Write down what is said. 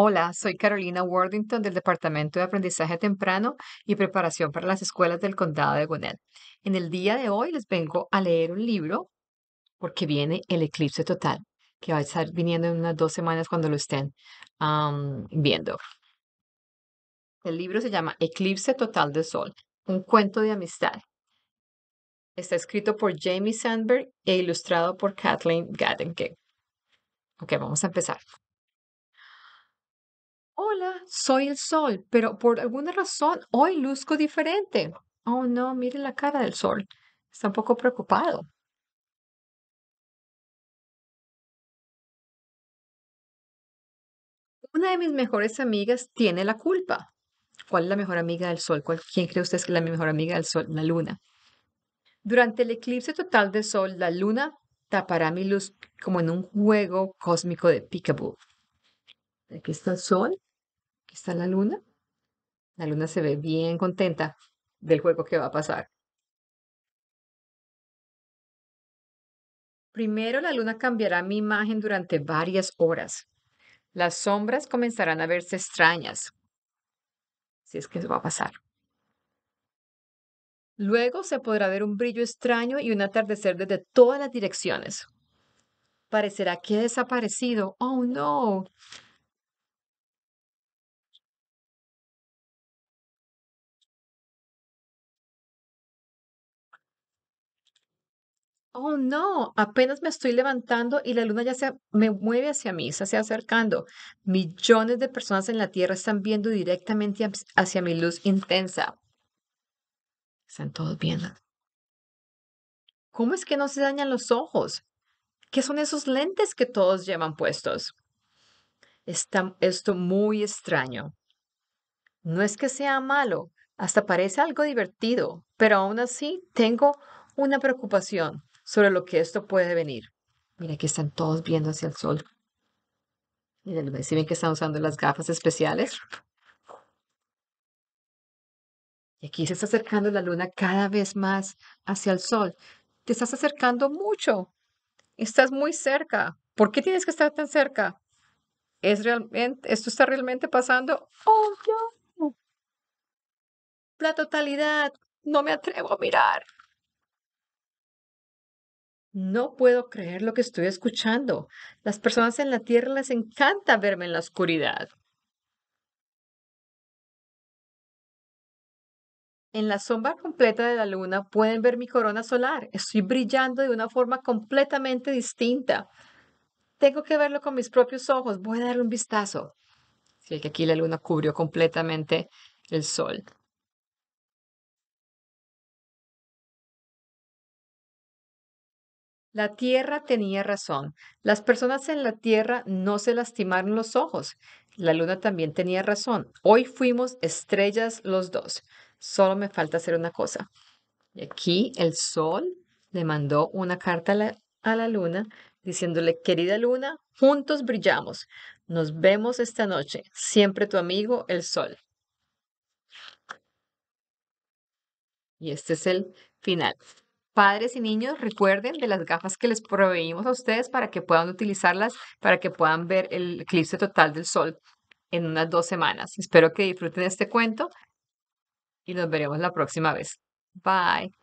Hola, soy Carolina Worthington del Departamento de Aprendizaje Temprano y Preparación para las Escuelas del Condado de Gwinnett. En el día de hoy les vengo a leer un libro porque viene el eclipse total, que va a estar viniendo en unas dos semanas cuando lo estén viendo. El libro se llama Eclipse Total del Sol, un cuento de amistad. Está escrito por Jamie Sandberg e ilustrado por Kathleen Gadenke. Ok, vamos a empezar hola, soy el sol, pero por alguna razón hoy luzco diferente. Oh, no, mire la cara del sol. Está un poco preocupado. Una de mis mejores amigas tiene la culpa. ¿Cuál es la mejor amiga del sol? ¿Quién cree usted que es la mejor amiga del sol? La luna. Durante el eclipse total del sol, la luna tapará mi luz como en un juego cósmico de peekaboo. Aquí está el sol. Aquí está la luna. La luna se ve bien contenta del juego que va a pasar. Primero la luna cambiará mi imagen durante varias horas. Las sombras comenzarán a verse extrañas. Si es que eso va a pasar. Luego se podrá ver un brillo extraño y un atardecer desde todas las direcciones. Parecerá que he desaparecido. Oh, no. oh no, apenas me estoy levantando y la luna ya se me mueve hacia mí, se está acercando. Millones de personas en la Tierra están viendo directamente hacia mi luz intensa. Están todos viendo. ¿Cómo es que no se dañan los ojos? ¿Qué son esos lentes que todos llevan puestos? Está esto muy extraño. No es que sea malo, hasta parece algo divertido, pero aún así tengo una preocupación sobre lo que esto puede venir. Mira que están todos viendo hacia el sol. Miren, si ven que están usando las gafas especiales. Y aquí se está acercando la luna cada vez más hacia el sol. Te estás acercando mucho. Estás muy cerca. ¿Por qué tienes que estar tan cerca? ¿Es realmente, ¿Esto está realmente pasando? ¡Oh, Dios. La totalidad. No me atrevo a mirar. No puedo creer lo que estoy escuchando. Las personas en la Tierra les encanta verme en la oscuridad. En la sombra completa de la luna pueden ver mi corona solar. Estoy brillando de una forma completamente distinta. Tengo que verlo con mis propios ojos. Voy a darle un vistazo. Sí, que aquí la luna cubrió completamente el sol. La tierra tenía razón. Las personas en la tierra no se lastimaron los ojos. La luna también tenía razón. Hoy fuimos estrellas los dos. Solo me falta hacer una cosa. Y aquí el sol le mandó una carta a la, luna diciéndole, querida luna, juntos brillamos. Nos vemos esta noche. Siempre tu amigo, el sol. Y este es el final. Padres y niños, recuerden de las gafas que les proveímos a ustedes para que puedan utilizarlas, para que puedan ver el eclipse total del sol en unas dos semanas. Espero que disfruten este cuento y nos veremos la próxima vez. Bye.